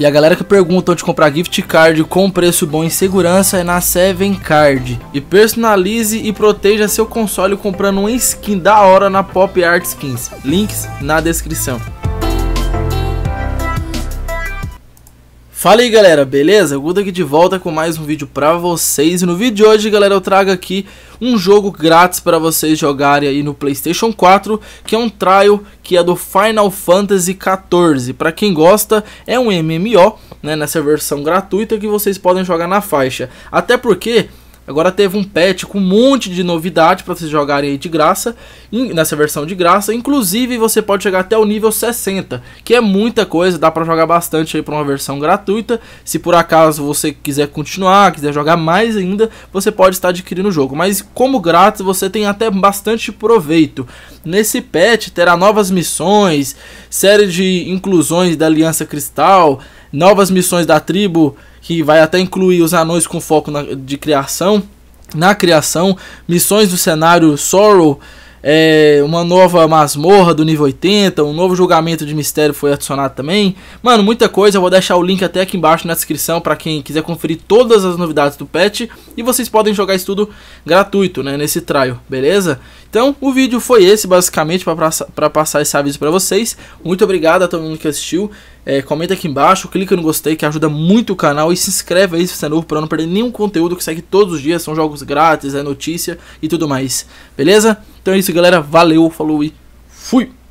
E a galera que pergunta onde comprar gift card com preço bom e segurança é na Seven Card. E personalize e proteja seu console comprando uma skin da hora na Pop Art Skins. Links na descrição. Fala aí galera, beleza? Guto aqui de volta com mais um vídeo pra vocês E no vídeo de hoje galera eu trago aqui um jogo grátis para vocês jogarem aí no Playstation 4 Que é um trial que é do Final Fantasy XIV Pra quem gosta é um MMO né, nessa versão gratuita que vocês podem jogar na faixa Até porque Agora teve um patch com um monte de novidade para vocês jogarem aí de graça, nessa versão de graça. Inclusive você pode chegar até o nível 60, que é muita coisa, dá para jogar bastante aí para uma versão gratuita. Se por acaso você quiser continuar, quiser jogar mais ainda, você pode estar adquirindo o jogo. Mas como grátis você tem até bastante proveito. Nesse patch terá novas missões, série de inclusões da Aliança Cristal, novas missões da tribo que vai até incluir os anões com foco na, de criação, na criação, missões do cenário Sorrow, é, uma nova masmorra do nível 80, um novo julgamento de mistério foi adicionado também. Mano, muita coisa, eu vou deixar o link até aqui embaixo na descrição para quem quiser conferir todas as novidades do patch e vocês podem jogar isso tudo gratuito, né, nesse trial, beleza? Então, o vídeo foi esse basicamente para passar esse aviso para vocês. Muito obrigado a todo mundo que assistiu. É, comenta aqui embaixo, clica no gostei que ajuda muito o canal e se inscreve aí se você é novo para não perder nenhum conteúdo que segue todos os dias, são jogos grátis, é notícia e tudo mais. Beleza? Então é isso, galera. Valeu, falou e fui!